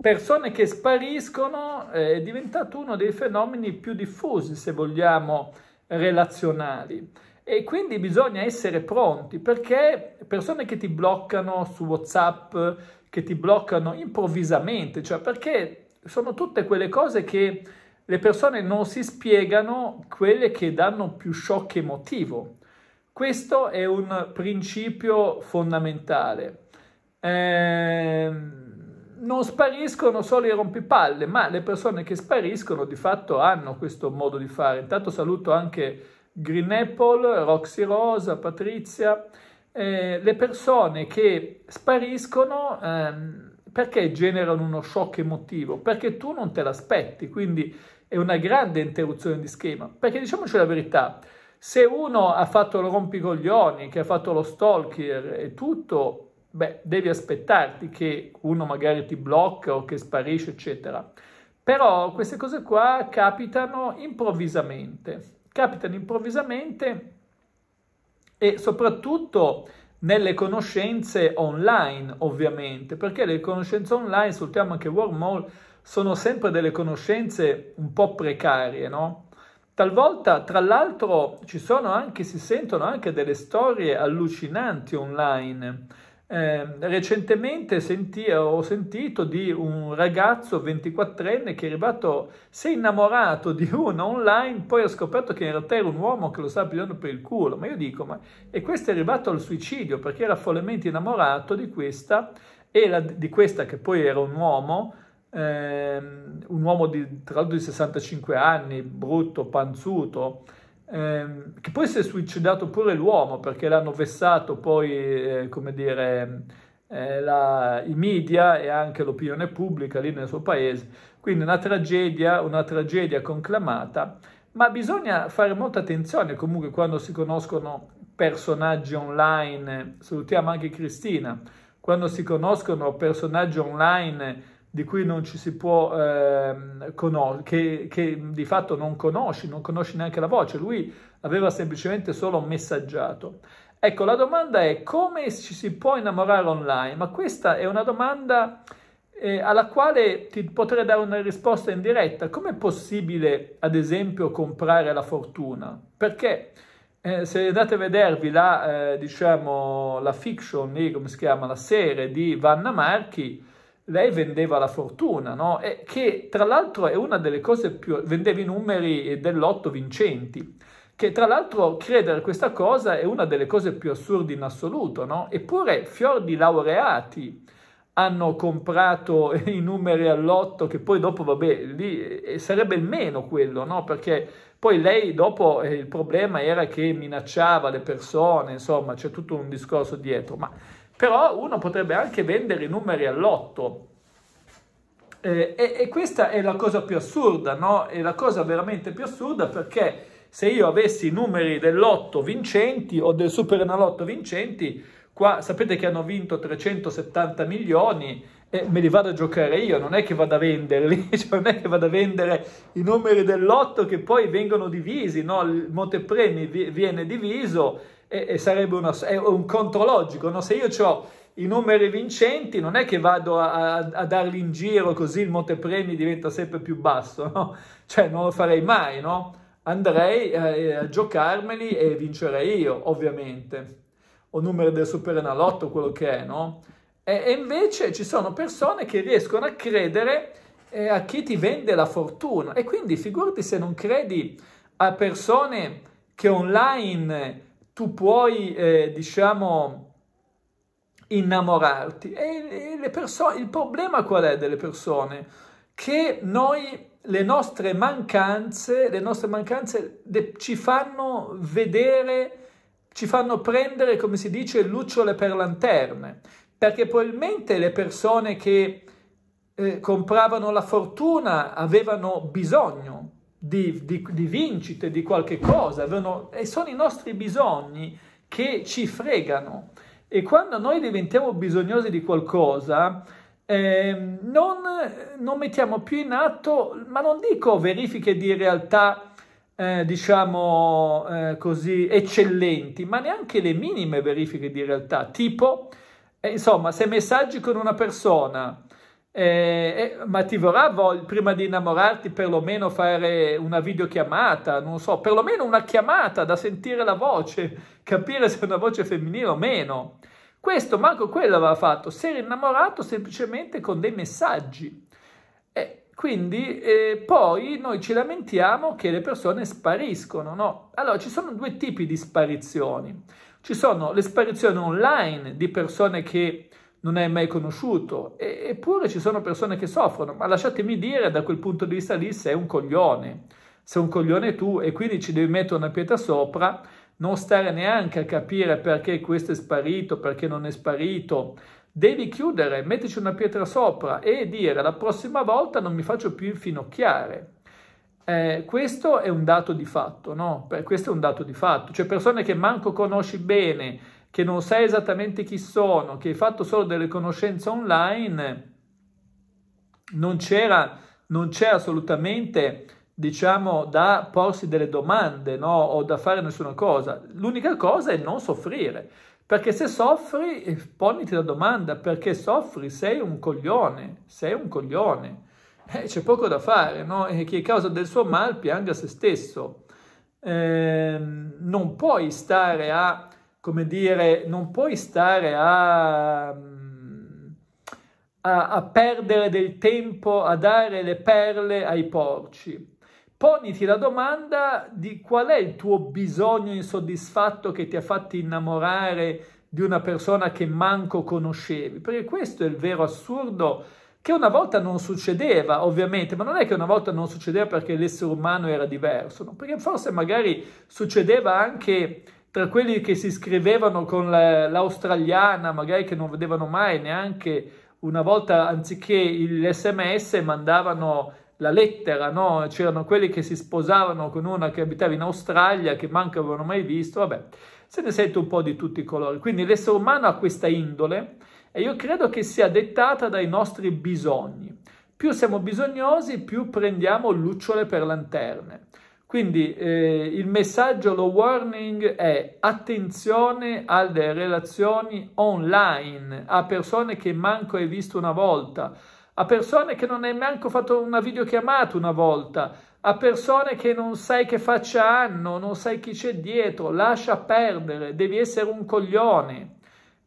persone che spariscono eh, è diventato uno dei fenomeni più diffusi, se vogliamo, relazionali. E quindi bisogna essere pronti perché persone che ti bloccano su WhatsApp, che ti bloccano improvvisamente, cioè perché sono tutte quelle cose che le persone non si spiegano, quelle che danno più shock emotivo. Questo è un principio fondamentale. Ehm non spariscono solo i rompipalle, ma le persone che spariscono di fatto hanno questo modo di fare. Intanto saluto anche Green Apple, Roxy Rosa, Patrizia, eh, le persone che spariscono ehm, perché generano uno shock emotivo, perché tu non te l'aspetti, quindi è una grande interruzione di schema. Perché diciamoci la verità, se uno ha fatto il rompicoglioni, che ha fatto lo stalker e tutto, beh, devi aspettarti che uno magari ti blocca o che sparisce, eccetera. Però queste cose qua capitano improvvisamente, capitano improvvisamente e soprattutto nelle conoscenze online, ovviamente, perché le conoscenze online sul tema anche wormhole sono sempre delle conoscenze un po' precarie, no? Talvolta, tra l'altro, ci sono anche, si sentono anche delle storie allucinanti online Ehm, recentemente senti, ho sentito di un ragazzo 24enne che è arrivato, si è innamorato di una online, poi ha scoperto che in realtà era un uomo che lo stava pigliando per il culo. Ma io dico, ma e questo è arrivato al suicidio perché era follemente innamorato di questa e la, di questa che poi era un uomo, eh, un uomo di, tra l'altro di 65 anni, brutto, panzuto ehm, che poi si è suicidato pure l'uomo perché l'hanno vessato poi, eh, come dire, eh, la, i media e anche l'opinione pubblica lì nel suo paese. Quindi una tragedia, una tragedia conclamata, ma bisogna fare molta attenzione comunque quando si conoscono personaggi online, salutiamo anche Cristina, quando si conoscono personaggi online di cui non ci si può eh, conoscere, che, che, di fatto non conosci, non conosci neanche la voce, lui aveva semplicemente solo messaggiato. Ecco, la domanda è come ci si può innamorare online? Ma questa è una domanda eh, alla quale ti potrei dare una risposta in diretta. Com'è possibile, ad esempio, comprare la fortuna? Perché eh, se andate a vedervi la, eh, diciamo, la fiction, lì, come si chiama, la serie di Vanna Marchi, lei vendeva la fortuna, no? e che tra l'altro è una delle cose più... vendeva i numeri dell'otto vincenti, che tra l'altro credere a questa cosa è una delle cose più assurde in assoluto, no? eppure fior di laureati hanno comprato i numeri all'otto, che poi dopo, vabbè, lì eh, sarebbe il meno quello, no? Perché poi lei dopo eh, il problema era che minacciava le persone, insomma, c'è tutto un discorso dietro, ma però uno potrebbe anche vendere i numeri all'otto. Eh, e, e, questa è la cosa più assurda, no? È la cosa veramente più assurda perché se io avessi i numeri dell'otto vincenti o del super superenalotto vincenti, qua sapete che hanno vinto 370 milioni e me li vado a giocare io, non è che vado a venderli, cioè non è che vado a vendere i numeri dell'otto che poi vengono divisi, no? Il montepremi viene diviso e, e sarebbe uno, è un conto logico, no? se io ho i numeri vincenti non è che vado a, a, a, darli in giro così il montepremi diventa sempre più basso, no? cioè non lo farei mai, no? andrei eh, a giocarmeli e vincerei io ovviamente, o numeri del superenalotto quello che è, no? E, e invece ci sono persone che riescono a credere eh, a chi ti vende la fortuna e quindi figurati se non credi a persone che online tu puoi, eh, diciamo, innamorarti. E, e perso- il problema qual è delle persone? Che noi, le nostre mancanze, le nostre mancanze le, ci fanno vedere, ci fanno prendere, come si dice, lucciole per lanterne. Perché probabilmente le persone che eh, compravano la fortuna avevano bisogno di, di, di vincite, di qualche cosa, avevano, e sono i nostri bisogni che ci fregano. E quando noi diventiamo bisognosi di qualcosa, eh, non, non, mettiamo più in atto, ma non dico verifiche di realtà, eh, diciamo eh, così, eccellenti, ma neanche le minime verifiche di realtà, tipo, eh, insomma, se messaggi con una persona, eh, eh, ma ti vorrà vol- prima di innamorarti perlomeno fare una videochiamata, non so, perlomeno una chiamata da sentire la voce, capire se è una voce femminile o meno. Questo Marco quello aveva fatto, si era innamorato semplicemente con dei messaggi. Eh, quindi eh, poi noi ci lamentiamo che le persone spariscono, no? Allora ci sono due tipi di sparizioni. Ci sono le sparizioni online di persone che non hai mai conosciuto, e, eppure ci sono persone che soffrono, ma lasciatemi dire da quel punto di vista lì sei un coglione, sei un coglione tu e quindi ci devi mettere una pietra sopra, non stare neanche a capire perché questo è sparito, perché non è sparito, devi chiudere, metterci una pietra sopra e dire la prossima volta non mi faccio più infinocchiare. Eh, questo è un dato di fatto, no? questo è un dato di fatto, cioè persone che manco conosci bene, che non sai esattamente chi sono, che hai fatto solo delle conoscenze online, non c'era, non c'era assolutamente, diciamo, da porsi delle domande no? o da fare nessuna cosa. L'unica cosa è non soffrire, perché se soffri, eh, poniti la domanda, perché soffri? Sei un coglione, sei un coglione. Eh, c'è poco da fare, no? E chi a causa del suo mal pianga se stesso. Eh, non puoi stare a come dire, non puoi stare a, a, a, perdere del tempo a dare le perle ai porci. Poniti la domanda di qual è il tuo bisogno insoddisfatto che ti ha fatto innamorare di una persona che manco conoscevi, perché questo è il vero assurdo che una volta non succedeva, ovviamente, ma non è che una volta non succedeva perché l'essere umano era diverso, no? perché forse magari succedeva anche tra quelli che si scrivevano con l'australiana, magari che non vedevano mai neanche una volta, anziché l'SMS, mandavano la lettera, no? c'erano quelli che si sposavano con una che abitava in Australia, che manco avevano mai visto, vabbè, se ne sente un po' di tutti i colori. Quindi l'essere umano ha questa indole e io credo che sia dettata dai nostri bisogni. Più siamo bisognosi, più prendiamo lucciole per lanterne. Quindi eh, il messaggio, lo warning è attenzione alle relazioni online, a persone che manco hai visto una volta, a persone che non hai manco fatto una videochiamata una volta, a persone che non sai che faccia hanno, non sai chi c'è dietro, lascia perdere, devi essere un coglione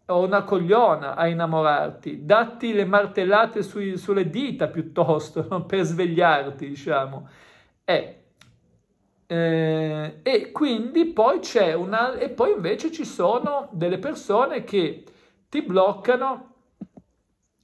o una cogliona a innamorarti, datti le martellate sui, sulle dita piuttosto, per svegliarti, diciamo. Eh, eh, e quindi poi c'è una... e poi invece ci sono delle persone che ti bloccano.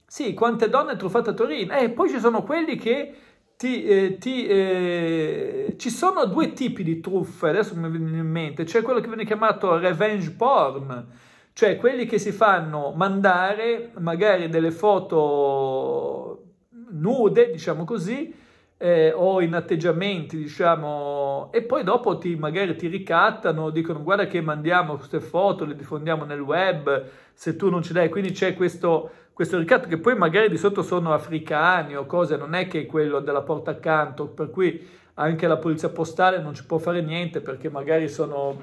Sì, quante donne truffate a Torino. E eh, poi ci sono quelli che ti, eh, ti, eh, ci sono due tipi di truffe, adesso mi viene in mente, c'è quello che viene chiamato revenge porn, cioè quelli che si fanno mandare magari delle foto nude, diciamo così, eh, o in atteggiamenti, diciamo, e poi dopo ti, magari ti ricattano, dicono guarda che mandiamo queste foto, le diffondiamo nel web, se tu non ci dai, quindi c'è questo, questo ricatto che poi magari di sotto sono africani o cose, non è che è quello della porta accanto, per cui anche la polizia postale non ci può fare niente perché magari sono,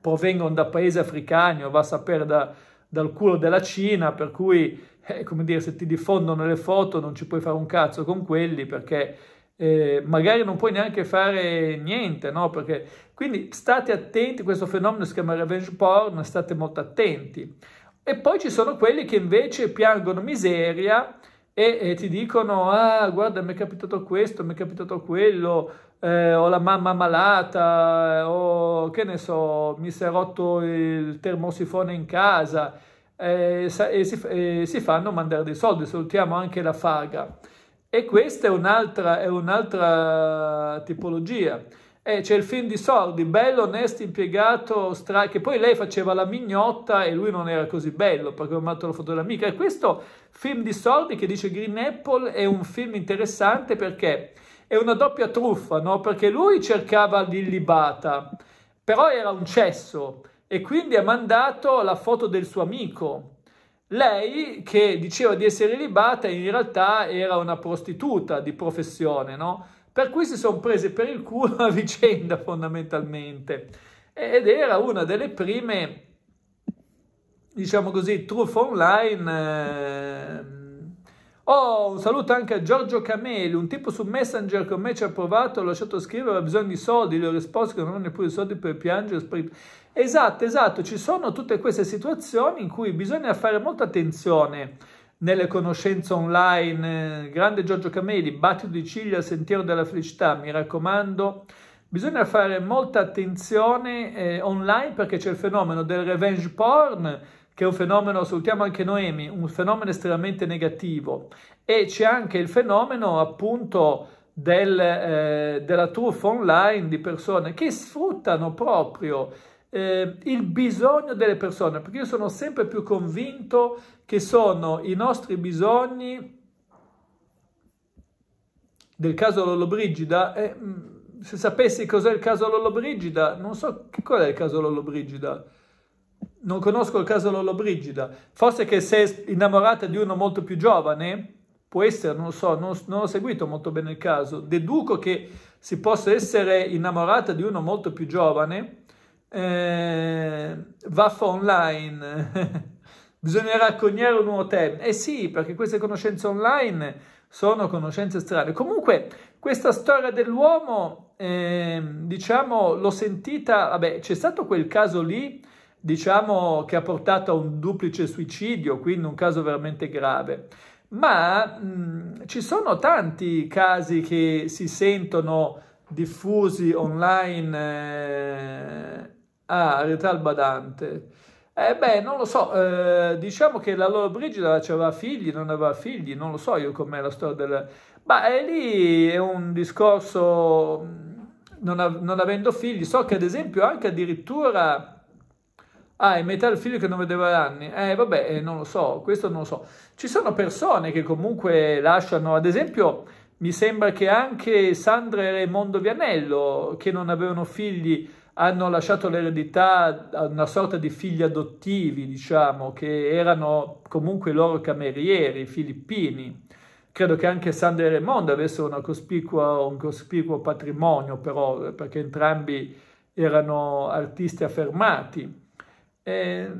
provengono da paesi africani o va a sapere da, dal culo della Cina, per cui, eh, come dire, se ti diffondono le foto non ci puoi fare un cazzo con quelli perché eh, magari non puoi neanche fare niente, no? Perché, quindi state attenti, questo fenomeno si chiama revenge porn, state molto attenti. E poi ci sono quelli che invece piangono miseria e, e ti dicono, ah guarda mi è capitato questo, mi è capitato quello, eh, ho la mamma malata, eh, o che ne so, mi si è rotto il termosifone in casa, eh, e, si, e si fanno mandare dei soldi, salutiamo anche la faga. E questa è un'altra, è un'altra tipologia. Eh, c'è il film di Sordi, bello, onesto, impiegato, stra... che poi lei faceva la mignotta e lui non era così bello perché aveva mandato la foto dell'amica. E questo film di Sordi che dice Green Apple è un film interessante perché è una doppia truffa, no? Perché lui cercava l'illibata, però era un cesso e quindi ha mandato la foto del suo amico lei che diceva di essere libata in realtà era una prostituta di professione, no? Per cui si sono prese per il culo a vicenda fondamentalmente ed era una delle prime, diciamo così, truffe online. Ehm. Oh, un saluto anche a Giorgio Cameli, un tipo su Messenger con me ci ha provato, ho lasciato scrivere, ha bisogno di soldi, le ho risposto che non ho neppure i soldi per piangere. Esatto, esatto, ci sono tutte queste situazioni in cui bisogna fare molta attenzione nelle conoscenze online. Grande Giorgio Cameli, battito di ciglia, sentiero della felicità, mi raccomando. Bisogna fare molta attenzione eh, online perché c'è il fenomeno del revenge porn, che è un fenomeno, salutiamo anche Noemi, un fenomeno estremamente negativo. E c'è anche il fenomeno appunto del, eh, della truffa online di persone che sfruttano proprio eh, il bisogno delle persone, perché io sono sempre più convinto che sono i nostri bisogni, del caso Lollobrigida, eh, se sapessi cos'è il caso Lollobrigida, non so che cos'è il caso Lollobrigida, non conosco il caso Lollobrigida, forse che sei innamorata di uno molto più giovane, può essere, non lo so, non, non ho seguito molto bene il caso, deduco che si possa essere innamorata di uno molto più giovane, eh, vaffa online. Bisognerà accognare un nuovo termine. Eh sì, perché queste conoscenze online sono conoscenze strane. Comunque, questa storia dell'uomo, eh, diciamo, l'ho sentita, vabbè, c'è stato quel caso lì, diciamo, che ha portato a un duplice suicidio, quindi un caso veramente grave. Ma mh, ci sono tanti casi che si sentono diffusi online. Eh, Ah, Rita il badante. Eh beh, non lo so, eh, diciamo che la loro Brigida aveva figli, non aveva figli, non lo so io com'è la storia del... Ma eh, lì è un discorso, mm, non, av- non, avendo figli, so che ad esempio anche addirittura... Ah, è metà il figlio che non vedeva anni. Eh vabbè, eh, non lo so, questo non lo so. Ci sono persone che comunque lasciano, ad esempio mi sembra che anche Sandra e Raimondo Vianello, che non avevano figli, hanno lasciato l'eredità a una sorta di figli adottivi, diciamo, che erano comunque i loro camerieri filippini. Credo che anche Sandra e Raimondo avessero cospicua, un cospicuo patrimonio, però, perché entrambi erano artisti affermati. Eh,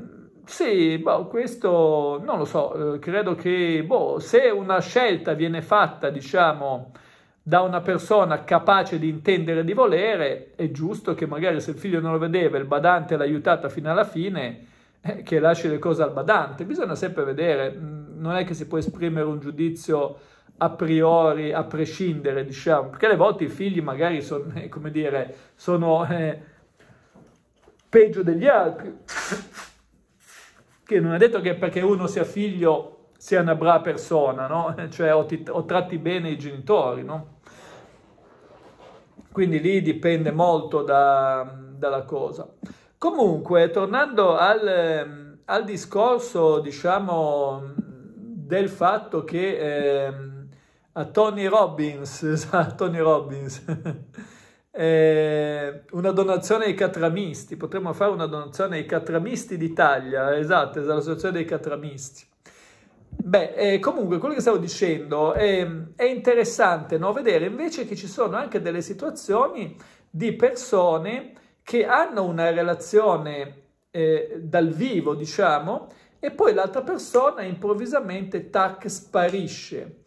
sì, boh, questo non lo so, eh, credo che boh, se una scelta viene fatta, diciamo, da una persona capace di intendere e di volere, è giusto che magari se il figlio non lo vedeva il badante l'ha aiutata fino alla fine, eh, che lasci le cose al badante. Bisogna sempre vedere, mm, non è che si può esprimere un giudizio a priori, a prescindere, diciamo, perché alle volte i figli magari sono, eh, come dire, sono eh, peggio degli altri. Che non è detto che perché uno sia figlio sia una brava persona, no? Cioè o, ti, o tratti bene i genitori, no? Quindi lì dipende molto da, dalla cosa. Comunque, tornando al, ehm, al discorso, diciamo, del fatto che eh, a Tony Robbins, a Tony Robbins eh, una donazione ai catramisti, potremmo fare una donazione ai catramisti d'Italia, esatto, esatto, l'associazione dei catramisti. Beh, eh, comunque quello che stavo dicendo eh, è interessante no? vedere invece che ci sono anche delle situazioni di persone che hanno una relazione eh, dal vivo, diciamo, e poi l'altra persona improvvisamente tac sparisce.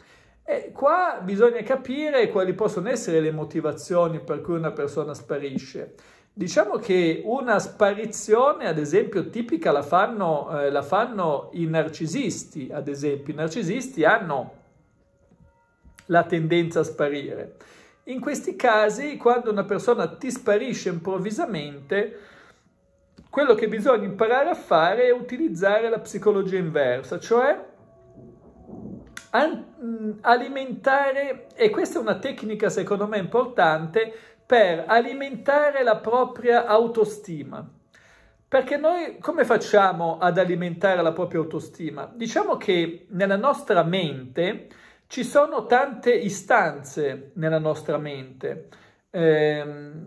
E eh, qua bisogna capire quali possono essere le motivazioni per cui una persona sparisce. Diciamo che una sparizione, ad esempio, tipica la fanno, eh, la fanno i narcisisti, ad esempio. I narcisisti hanno la tendenza a sparire. In questi casi, quando una persona ti sparisce improvvisamente, quello che bisogna imparare a fare è utilizzare la psicologia inversa, cioè mm, alimentare, e questa è una tecnica secondo me importante, per alimentare la propria autostima. Perché noi come facciamo ad alimentare la propria autostima? Diciamo che nella nostra mente ci sono tante istanze nella nostra mente. Eh,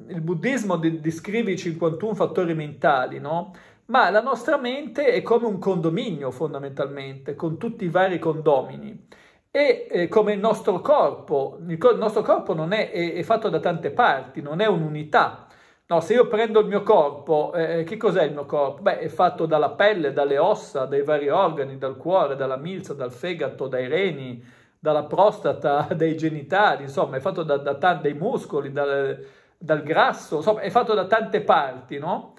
il buddismo descrive i 51 fattori mentali, no? Ma la nostra mente è come un condominio fondamentalmente, con tutti i vari condomini e eh, come il nostro corpo, il, co- il nostro corpo non è, è, è, fatto da tante parti, non è un'unità. No, se io prendo il mio corpo, eh, eh che cos'è il mio corpo? Beh, è fatto dalla pelle, dalle ossa, dai vari organi, dal cuore, dalla milza, dal fegato, dai reni, dalla prostata, dai genitali, insomma, è fatto da, da t- dai muscoli, dal, dal, grasso, insomma, è fatto da tante parti, no?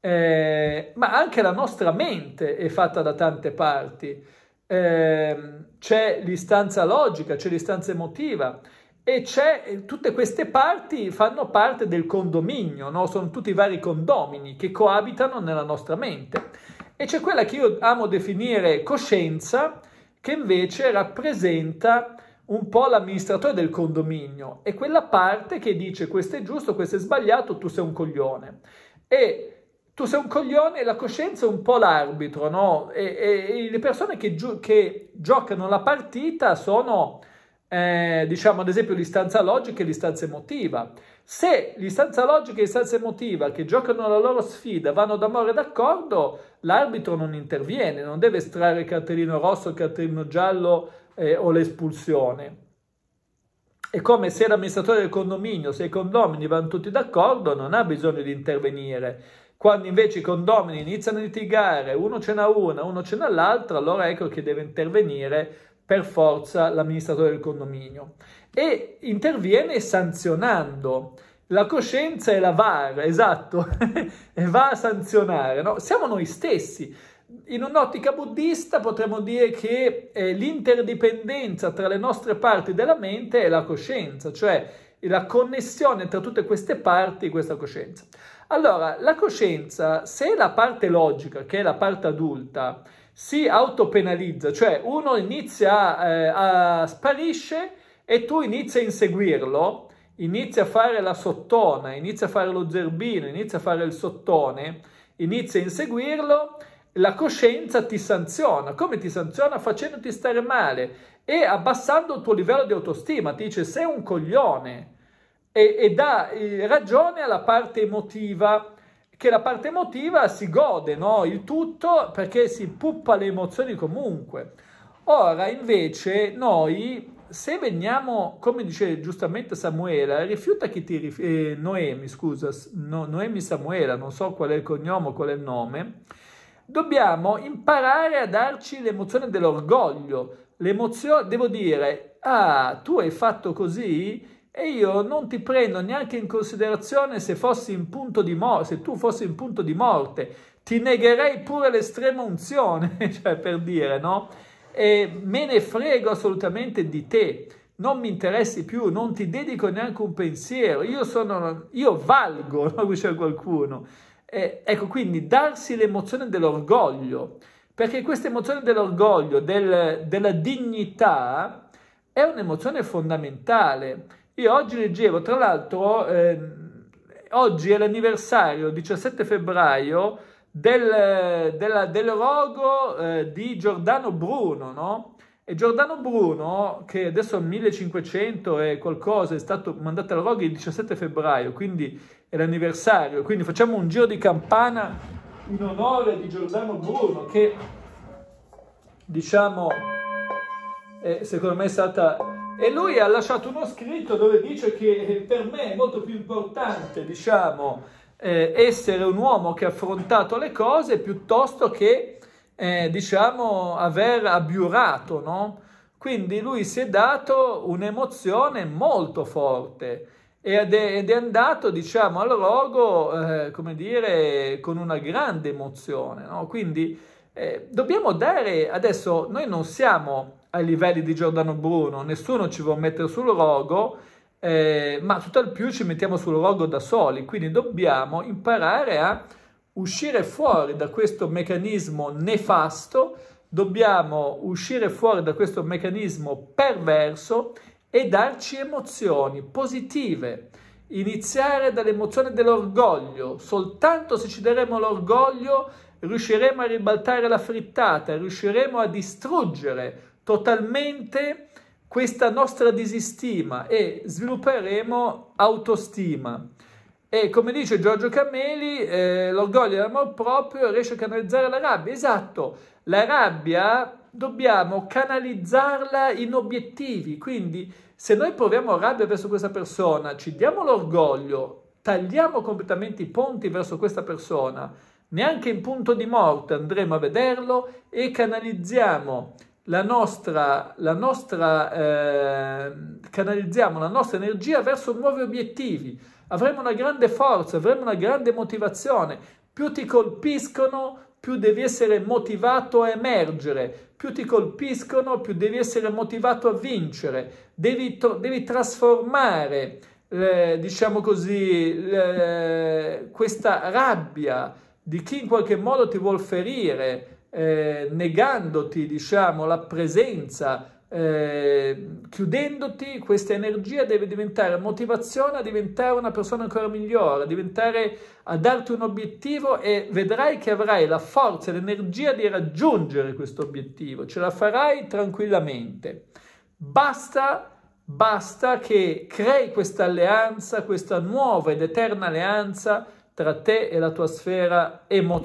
Eh, ma anche la nostra mente è fatta da tante parti. Ehm, c'è l'istanza logica, c'è l'istanza emotiva e c'è, eh, tutte queste parti fanno parte del condominio, no? sono tutti i vari condomini che coabitano nella nostra mente. E c'è quella che io amo definire coscienza, che invece rappresenta un po' l'amministratore del condominio, è quella parte che dice questo è giusto, questo è sbagliato, tu sei un coglione. E tu sei un coglione e la coscienza è un po' l'arbitro, no? E, e, e le persone che, gio- che, giocano la partita sono, eh, diciamo, ad esempio, l'istanza logica e l'istanza emotiva. Se l'istanza logica e l'istanza emotiva che giocano la loro sfida vanno d'amore d'accordo, l'arbitro non interviene, non deve estrarre il cartellino rosso, il cartellino giallo eh, o l'espulsione. È come se l'amministratore del condominio, se i condomini vanno tutti d'accordo, non ha bisogno di intervenire quando invece i condomini iniziano a litigare, uno ce n'ha una, uno ce n'ha l'altra, allora ecco che deve intervenire per forza l'amministratore del condominio e interviene sanzionando. La coscienza è la VAR, esatto, e va a sanzionare, no? Siamo noi stessi. In un'ottica buddista potremmo dire che eh, l'interdipendenza tra le nostre parti della mente è la coscienza, cioè la connessione tra tutte queste parti, questa coscienza. Allora, la coscienza, se la parte logica, che è la parte adulta, si autopenalizza, cioè uno inizia eh, a sparisce e tu inizi a inseguirlo, inizia a fare la sottona, inizia a fare lo zerbino, inizia a fare il sottone, inizia a inseguirlo, la coscienza ti sanziona. Come ti sanziona? Facendoti stare male e abbassando il tuo livello di autostima. Ti dice sei un coglione, e, e dà eh, ragione alla parte emotiva, che la parte emotiva si gode no? il tutto perché si puppa le emozioni comunque. Ora invece noi, se veniamo, come dice giustamente Samuela, rifiuta chi ti rifiuta, eh, Noemi, scusa, no, Noemi Samuela, non so qual è il cognome, qual è il nome, dobbiamo imparare a darci l'emozione dell'orgoglio, l'emozione, devo dire, ah, tu hai fatto così, e io non ti prendo neanche in considerazione se, in morte, se tu fossi in punto di morte, ti negherei pure l'estrema unzione, cioè per dire, no? E me ne frego assolutamente di te, non mi interessi più, non ti dedico neanche un pensiero, io, sono, io valgo, no? dice qualcuno. E, ecco, quindi darsi l'emozione dell'orgoglio, perché questa emozione dell'orgoglio, del, della dignità, è un'emozione fondamentale io oggi leggevo, tra l'altro, eh, oggi è l'anniversario, 17 febbraio, del, della, del rogo eh, di Giordano Bruno, no? E Giordano Bruno, che adesso è 1500 e qualcosa, è stato mandato al rogo il 17 febbraio, quindi è l'anniversario, quindi facciamo un giro di campana in onore di Giordano Bruno, che diciamo, è, secondo me è stata e lui ha lasciato uno scritto dove dice che eh, per me è molto più importante, diciamo, eh, essere un uomo che ha affrontato le cose piuttosto che, eh, diciamo, aver abbiurato, no? Quindi lui si è dato un'emozione molto forte ed è, ed è andato, diciamo, al rogo, eh, come dire, con una grande emozione, no? Quindi eh, dobbiamo dare, adesso noi non siamo ai livelli di Giordano Bruno, nessuno ci vuole mettere sul rogo, eh, ma tutt'al più ci mettiamo sul rogo da soli, quindi dobbiamo imparare a uscire fuori da questo meccanismo nefasto, dobbiamo uscire fuori da questo meccanismo perverso e darci emozioni positive. Iniziare dall'emozione dell'orgoglio, soltanto se ci daremo l'orgoglio riusciremo a ribaltare la frittata, riusciremo a distruggere totalmente questa nostra disistima e svilupperemo autostima. E come dice Giorgio Cameli, eh, l'orgoglio e l'amor proprio riesce a canalizzare la rabbia. Esatto, la rabbia dobbiamo canalizzarla in obiettivi. Quindi, se noi proviamo rabbia verso questa persona, ci diamo l'orgoglio, tagliamo completamente i ponti verso questa persona neanche in punto di morte andremo a vederlo e canalizziamo la nostra, la nostra, eh, canalizziamo la nostra energia verso nuovi obiettivi. Avremo una grande forza, avremo una grande motivazione. Più ti colpiscono, più devi essere motivato a emergere. Più ti colpiscono, più devi essere motivato a vincere. Devi, devi trasformare, eh, diciamo così, eh, questa rabbia di chi in qualche modo ti vuol ferire, eh, negandoti diciamo, la presenza, eh, chiudendoti, questa energia deve diventare motivazione a diventare una persona ancora migliore, a, diventare, a darti un obiettivo e vedrai che avrai la forza e l'energia di raggiungere questo obiettivo, ce la farai tranquillamente. Basta Basta che crei questa alleanza, questa nuova ed eterna alleanza tra te e la tua sfera emotiva.